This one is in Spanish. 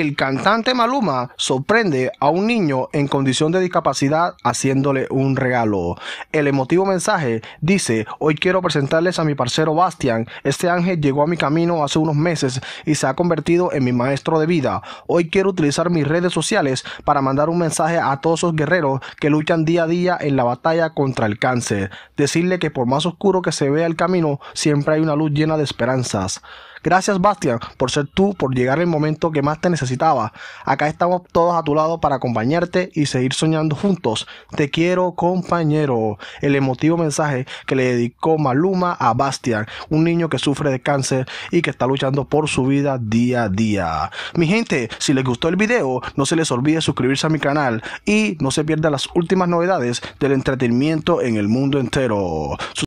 el cantante Maluma sorprende a un niño en condición de discapacidad haciéndole un regalo. El emotivo mensaje dice, hoy quiero presentarles a mi parcero Bastian. Este ángel llegó a mi camino hace unos meses y se ha convertido en mi maestro de vida. Hoy quiero utilizar mis redes sociales para mandar un mensaje a todos esos guerreros que luchan día a día en la batalla contra el cáncer. Decirle que por más oscuro que se vea el camino, siempre hay una luz llena de esperanzas. Gracias, Bastian, por ser tú, por llegar el momento que más te necesitaba. Acá estamos todos a tu lado para acompañarte y seguir soñando juntos. Te quiero, compañero. El emotivo mensaje que le dedicó Maluma a Bastian, un niño que sufre de cáncer y que está luchando por su vida día a día. Mi gente, si les gustó el video, no se les olvide suscribirse a mi canal y no se pierdan las últimas novedades del entretenimiento en el mundo entero.